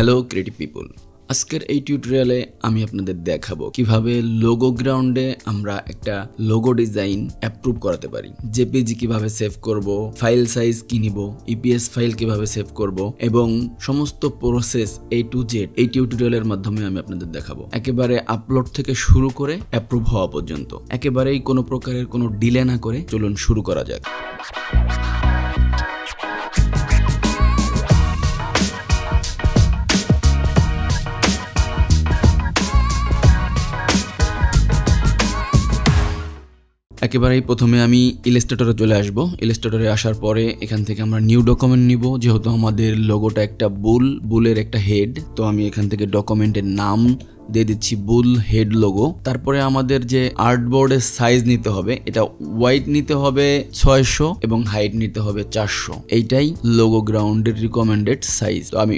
hello creative people আজকের এই টিউটোরিয়ালে আমি আপনাদের দেখাবো কিভাবে লোগো গ্রাউন্ডে আমরা একটা লোগো ডিজাইন অ্যাপ্রুভ করাতে পারি জেপিজি কিভাবে সেভ করব ফাইল সাইজ কি নিব ইপিএস ফাইল কিভাবে সেভ করব এবং সমস্ত প্রসেস এ টু জেড এই টিউটোরিয়ালের মাধ্যমে আমি আপনাদের দেখাবো একেবারে আপলোড থেকে শুরু করে অ্যাপ্রুভ হওয়া পর্যন্ত একেবারেই কোনো প্রকারের কোনো ডিলে না করে চলুন শুরু করা যাক একেবারেই প্রথমে আমি ইলেস্টেটরে চলে আসব ইলেস্টেটরে আসার পরে এখান থেকে আমরা নিউ ডকুমেন্ট নিব যেহেতু আমাদের লোগোটা একটা বুল বুলের একটা হেড তো আমি এখান থেকে ডকুমেন্টের নাম দিয়ে দিচ্ছি বুল হেড লোগো তারপরে আমাদের যে আর্টবোর্ডের সাইজ নিতে হবে এটা হোয়াইট নিতে হবে ছয়শো এবং হাইট নিতে হবে চারশো এইটাই লোগো গ্রাউন্ডের রিকমেন্ডেড সাইজ তো আমি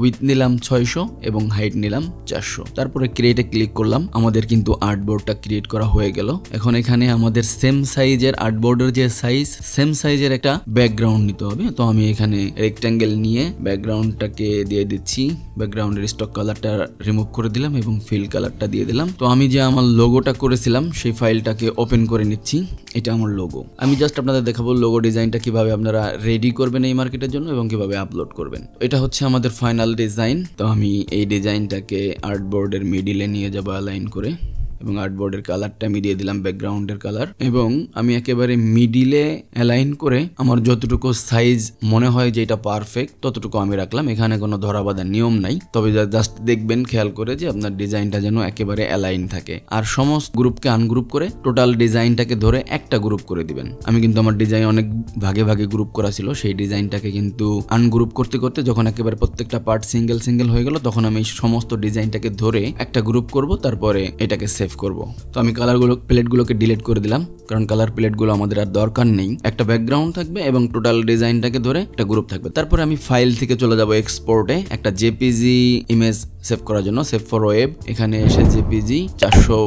উইথ নিলাম ছয়শো এবং হাইট নিলাম চারশো তারপরে ক্রিয়েটে ক্লিক করলাম আমাদের কিন্তু আর্টবোর্ডটা ক্রিয়েট করা হয়ে গেল এখন এখানে আমাদের সেম সাইজের আর্টবোর্ডের যে সাইজ সেম সাইজের একটা ব্যাকগ্রাউন্ড নিতে হবে তো আমি এখানে রেক্ট্যাঙ্গেল নিয়ে ব্যাকগ্রাউন্ডটাকে দিয়ে দিচ্ছি ব্যাকগ্রাউন্ডের স্টক কালারটা রিমুভ করে দিলাম এবং ফিল কালারটা দিয়ে দিলাম তো আমি যে আমার লোগোটা করেছিলাম সেই ফাইলটাকে ওপেন করে নিচ্ছি এটা আমার লোগো আমি জাস্ট আপনাদের দেখাবো লোগো ডিজাইনটা কিভাবে আপনারা রেডি করবেন এই মার্কেটের জন্য এবং কিভাবে আপলোড করবেন এটা হচ্ছে আমাদের ফাইনাল ডিজাইন তো আমি এই ডিজাইনটাকে আর্টবোর্ডের মিডিলে নিয়ে যাবো অ্যালাইন করে এবং আর্টবোর্ডের কালারটা আমি দিয়ে দিলাম ব্যাকগ্রাউন্ডের কালার এবং আমি একেবারে মিডিলে অ্যালাইন করে আমার যতটুকু সাইজ মনে হয় যে এটা পারফেক্ট ততটুকু আমি রাখলাম এখানে কোনো ধরা বাঁধার নিয়ম নাই তবে জাস্ট দেখবেন খেয়াল করে যে আপনার ডিজাইনটা যেন একেবারে অ্যালাইন থাকে আর সমস্ত গ্রুপকে আনগ্রুপ করে টোটাল ডিজাইনটাকে ধরে একটা গ্রুপ করে দিবেন আমি কিন্তু আমার ডিজাইন অনেক ভাগে ভাগে গ্রুপ করা ছিল সেই ডিজাইনটাকে কিন্তু আনগ্রুপ করতে করতে যখন একেবারে প্রত্যেকটা পার্ট সিঙ্গেল সিঙ্গেল হয়ে গেল তখন আমি সমস্ত ডিজাইনটাকে ধরে একটা গ্রুপ করব তারপরে এটাকে সেভ সেভ করব তো আমি কালারগুলো প্লেটগুলোকে ডিলিট করে দিলাম কারণ কালার প্লেটগুলো আমাদের আর দরকার নেই একটা ব্যাকগ্রাউন্ড থাকবে এবং টোটাল ডিজাইনটাকে ধরে একটা গ্রুপ থাকবে তারপরে আমি ফাইল থেকে চলে যাব এক্সপোর্টে একটা জেপিজি ইমেজ সেভ করার জন্য সেভ ফর ওয়েব এখানে এসে জেপিজি চারশো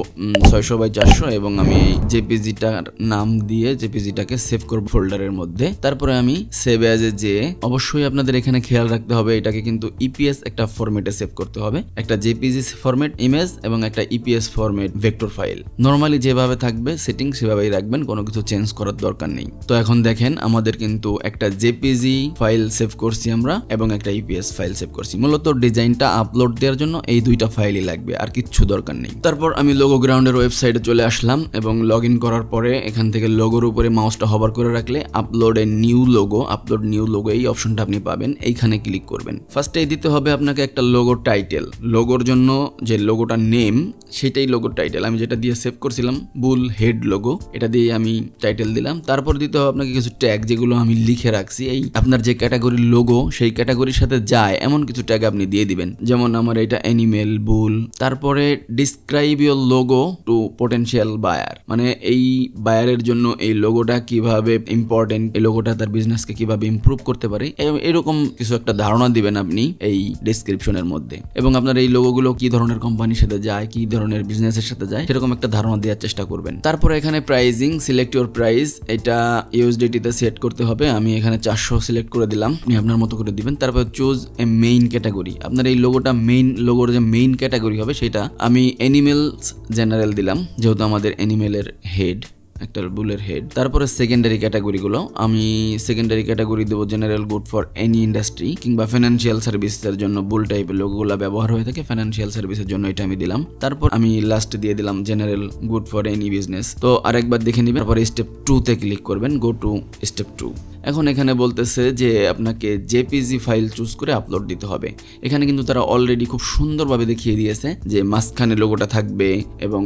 ছয়শো বাই চারশো এবং আমি জেপিজিটার নাম দিয়ে জেপিজিটাকে সেভ করব ফোল্ডারের মধ্যে তারপরে আমি সেভ অ্যাজ এ যে অবশ্যই আপনাদের এখানে খেয়াল রাখতে হবে এটাকে কিন্তু ইপিএস e একটা ফরমেটে সেভ করতে হবে একটা জেপিজি ফরম্যাট ইমেজ এবং একটা EPS e format vector file normally যেভাবে থাকবে সেটিং সেভাবেই রাখবেন কোনো কিছু চেঞ্জ করার দরকার নেই তো এখন দেখেন আমাদের কিন্তু একটা জেপিজি ফাইল সেভ করছি আমরা এবং একটা ইপিএস e ফাইল সেভ করছি মূলত ডিজাইনটা আপলোড দেওয়ার দেওয়ার জন্য এই দুইটা ফাইলই লাগবে আর কিচ্ছু দরকার নেই তারপর আমি লোগো গ্রাউন্ডের ওয়েবসাইটে চলে আসলাম এবং লগ করার পরে এখান থেকে লোগোর উপরে মাউসটা হবার করে রাখলে upload a new logo upload new logo এই অপশনটা আপনি পাবেন এইখানে ক্লিক করবেন এই দিতে হবে আপনাকে একটা লোগো টাইটেল লোগোর জন্য যে লোগোটা নেম সেটাই লোগো টাইটেল আমি যেটা দিয়ে সেভ করছিলাম বুল হেড লোগো এটা দিয়ে আমি টাইটেল দিলাম তারপর দিতে হবে আপনাকে কিছু ট্যাগ যেগুলো আমি লিখে রাখছি এই আপনার যে ক্যাটাগরির লোগো সেই ক্যাটাগরির সাথে যায় এমন কিছু ট্যাগ আপনি দিয়ে দিবেন যেমন আমার তোমার এটা অ্যানিমেল বুল তারপরে describe your logo to potential buyer মানে এই বায়ারের জন্য এই লোগোটা কিভাবে ইম্পর্টেন্ট এই লোগোটা তার বিজনেসকে কিভাবে ইম্প্রুভ করতে পারে এরকম কিছু একটা ধারণা দিবেন আপনি এই ডিসক্রিপশনের মধ্যে এবং আপনার এই লোগোগুলো কি ধরনের কোম্পানির সাথে যায় কি ধরনের বিজনেসের সাথে যায় সেরকম একটা ধারণা দেওয়ার চেষ্টা করবেন তারপরে এখানে প্রাইজিং সিলেক্ট ইউর প্রাইস এটা ইউএসডিটিতে সেট করতে হবে আমি এখানে চারশো সিলেক্ট করে দিলাম আপনি আপনার মতো করে দিবেন তারপর চুজ এ মেইন ক্যাটাগরি আপনার এই লোগোটা মেইন মেইন লোগোর যে মেইন ক্যাটাগরি হবে সেটা আমি অ্যানিমেলস জেনারেল দিলাম যেহেতু আমাদের অ্যানিমেলের হেড একটা বুলের হেড তারপরে সেকেন্ডারি ক্যাটাগরিগুলো আমি সেকেন্ডারি ক্যাটাগরি দেবো general good for any industry কিংবা ফিনান্সিয়াল সার্ভিসের জন্য বুল টাইপের লোকগুলো ব্যবহার হয়ে থাকে ফিনান্সিয়াল সার্ভিসের জন্য এটা আমি দিলাম তারপর আমি লাস্ট দিয়ে দিলাম general good for any business তো আরেকবার দেখে নিবেন তারপরে স্টেপ টুতে ক্লিক করবেন গো টু স্টেপ টু এখন এখানে বলতেছে যে আপনাকে জেপিজি ফাইল চুজ করে আপলোড দিতে হবে এখানে কিন্তু তারা অলরেডি খুব সুন্দরভাবে দেখিয়ে দিয়েছে যে মাঝখানে লোগোটা থাকবে এবং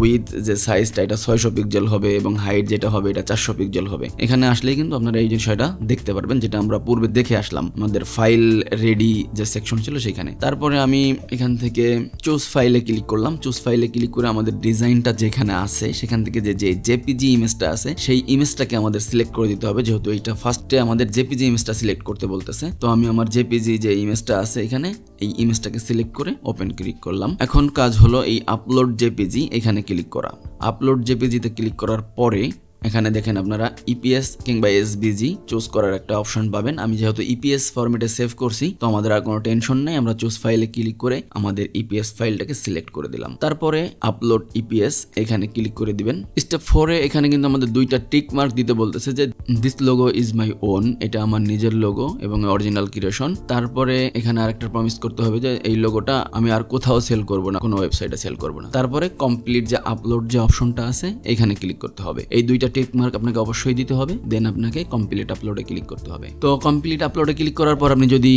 উইথ যে সাইজটা এটা ছয়শো পিক্সেল হবে এবং হাইট যেটা হবে এটা চারশো পিক্সেল হবে এখানে আসলেই কিন্তু আপনারা এই বিষয়টা দেখতে পারবেন যেটা আমরা পূর্বে দেখে আসলাম আমাদের ফাইল রেডি যে সেকশন ছিল সেখানে তারপরে আমি এখান থেকে চুজ ফাইলে ক্লিক করলাম চুজ ফাইলে ক্লিক করে আমাদের ডিজাইনটা যেখানে আছে সেখান থেকে যে যে জেপিজি ইমেজটা আছে সেই ইমেজটাকে আমাদের সিলেক্ট করে দিতে হবে যেহেতু এইটা ফার্স্টে আমাদের জেপিজি ইমেজটা সিলেক্ট করতে বলতেছে তো আমি আমার জেপিজি যে ইমেজটা আছে এখানে এই ইমেজটাকে সিলেক্ট করে ওপেন ক্লিক করলাম এখন কাজ হলো এই আপলোড জেপিজি এখানে ক্লিক করা আপলোড জেপিজিতে ক্লিক করার পরে এখানে দেখেন আপনারা ইপিএস e কিংবা এসবিজি চুজ করার একটা অপশন পাবেন আমি যেহেতু ইপিএস ফর্মেটে সেভ করছি তো আমাদের আর কোনো টেনশন নেই আমরা চুজ ফাইলে ক্লিক করে আমাদের ইপিএস ফাইলটাকে সিলেক্ট করে দিলাম তারপরে আপলোড ইপিএস e এখানে ক্লিক করে দিবেন স্টেপ ফোরে এখানে কিন্তু আমাদের দুইটা টিক মার্ক দিতে বলতেছে যে this logo is my own এটা আমার নিজের লোগো এবং অরিজিনাল ক্রিয়েশন তারপরে এখানে আরেকটা প্রমিস করতে হবে যে এই লোগোটা আমি আর কোথাও সেল করব না কোনো ওয়েবসাইটে সেল করব না তারপরে কমপ্লিট যে আপলোড যে অপশনটা আছে এখানে ক্লিক করতে হবে এই দুইটা টেক মার্ক আপনাকে অবশ্যই দিতে হবে দেন আপনাকে কমপ্লিট আপলোডে ক্লিক করতে হবে তো কমপ্লিট আপলোডে ক্লিক করার পর আপনি যদি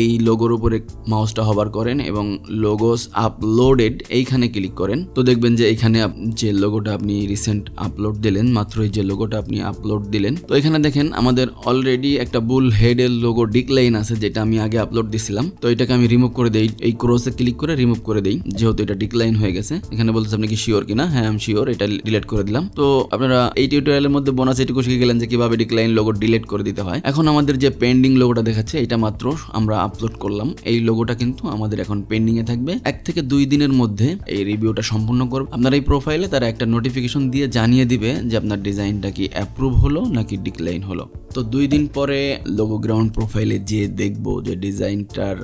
এই লোগোর উপরে মাউসটা হবার করেন এবং লোগোস আপলোডেড এইখানে ক্লিক করেন তো দেখবেন যে এখানে যে লোগোটা আপনি রিসেন্ট আপলোড দিলেন মাত্র এই যে লোগোটা আপনি আপলোড দিলেন তো এখানে দেখেন আমাদের অলরেডি একটা বুল হেডের লোগো ডিক্লাইন আছে যেটা আমি আগে আপলোড দিছিলাম তো এটাকে আমি রিমুভ করে দেই এই ক্রোসে ক্লিক করে রিমুভ করে দেই যেহেতু এটা ডিক্লাইন হয়ে গেছে এখানে বলতেছে আপনি কি শিওর কিনা হ্যাঁ আমি শিওর এটা ডিলেট করে দিলাম তো আপনারা এই টিউটোরিয়ালের মধ্যে বোনাস এটুকু শিখে গেলেন যে কিভাবে ডিক্লাইন লোগো ডিলেট করে দিতে হয় এখন আমাদের যে পেন্ডিং লোগোটা দেখাচ্ছে এটা মাত্র আমরা আমরা আপলোড করলাম এই লোগোটা কিন্তু আমাদের এখন পেন্ডিং এ থাকবে এক থেকে দুই দিনের মধ্যে এই রিভিউটা সম্পূর্ণ করবে আপনার এই প্রোফাইলে তারা একটা নোটিফিকেশন দিয়ে জানিয়ে দিবে যে আপনার ডিজাইনটা কি অ্যাপ্রুভ হলো নাকি ডিক্লাইন হলো তো দুই দিন পরে লোগো গ্রাউন্ড প্রোফাইলে যে দেখবো যে ডিজাইনটার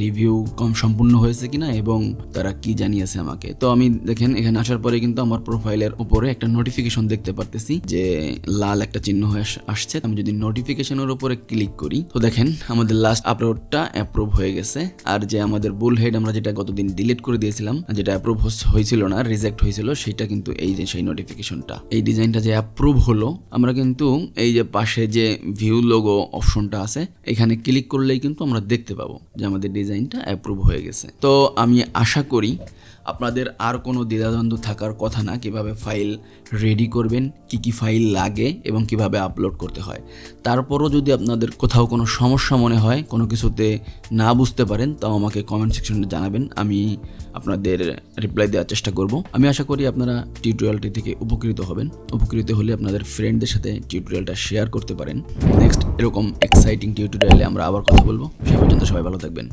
রিভিউ কম সম্পূর্ণ হয়েছে কিনা এবং তারা কি জানিয়েছে আমাকে তো আমি দেখেন এখানে আসার পরে কিন্তু আমার প্রোফাইলের উপরে একটা নোটিফিকেশন দেখতে পারতেছি যে লাল একটা চিহ্ন হয়ে আসছে আমি যদি নোটিফিকেশনের উপরে ক্লিক করি তো দেখেন আমাদের লাস্ট আপলোডটা পোস্টটা অ্যাপ্রুভ হয়ে গেছে আর যে আমাদের বুল হেড আমরা যেটা গতদিন ডিলিট করে দিয়েছিলাম যেটা অ্যাপ্রুভ হয়েছিল না রিজেক্ট হয়েছিল সেটা কিন্তু এই যে সেই নোটিফিকেশনটা এই ডিজাইনটা যে অ্যাপ্রুভ হলো আমরা কিন্তু এই যে পাশে যে ভিউ লোগো অপশনটা আছে এখানে ক্লিক করলেই কিন্তু আমরা দেখতে পাবো যে আমাদের ডিজাইনটা অ্যাপ্রুভ হয়ে গেছে তো আমি আশা করি আপনাদের আর কোনো দ্বিধাদ্বন্দ্ব থাকার কথা না কিভাবে ফাইল রেডি করবেন কি কি ফাইল লাগে এবং কিভাবে আপলোড করতে হয় তারপরও যদি আপনাদের কোথাও কোনো সমস্যা মনে হয় কোনো কিছুতে না বুঝতে পারেন তাও আমাকে কমেন্ট সেকশনে জানাবেন আমি আপনাদের রিপ্লাই দেওয়ার চেষ্টা করব আমি আশা করি আপনারা টিউটোরিয়ালটি থেকে উপকৃত হবেন উপকৃত হলে আপনাদের ফ্রেন্ডদের সাথে টিউটোরিয়ালটা শেয়ার করতে পারেন নেক্সট এরকম এক্সাইটিং টিউটোরিয়ালে আমরা আবার কথা বলবো সে পর্যন্ত সবাই ভালো থাকবেন